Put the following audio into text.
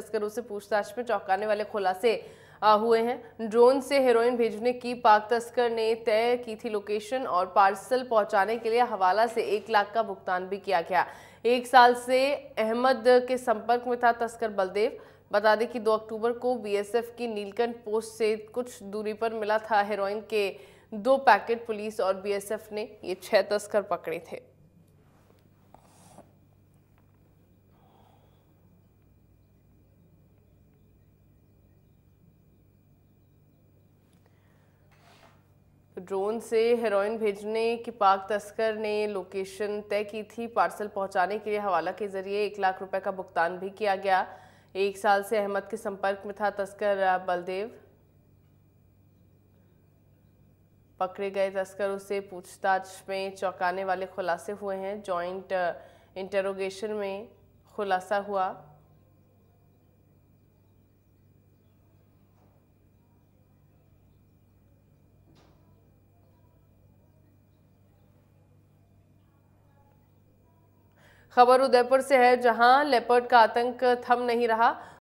तस्करों से पूछताछ में चौंकाने वाले खुलासे हुए हैं ड्रोन से हेरोइन भेजने की पाक तस्कर ने तय की थी लोकेशन और पार्सल पहुंचाने के लिए हवाला से एक लाख का भुगतान भी किया गया एक साल से अहमद के संपर्क में था तस्कर बलदेव बता दें कि 2 अक्टूबर को बीएसएफ की नीलकंठ पोस्ट से कुछ दूरी पर मिला था हेरोइन के दो पैकेट पुलिस और बीएसएफ ने ये छह तस्कर पकड़े थे ड्रोन से हेरोइन भेजने की पाक तस्कर ने लोकेशन तय की थी पार्सल पहुंचाने के लिए हवाला के जरिए एक लाख रुपए का भुगतान भी किया गया एक साल से अहमद के संपर्क में था तस्कर बलदेव पकड़े गए तस्कर उससे पूछताछ में चौंकाने वाले खुलासे हुए हैं जॉइंट इंटरोगेशन में खुलासा हुआ खबर उदयपुर से है जहां लेपर्ड का आतंक थम नहीं रहा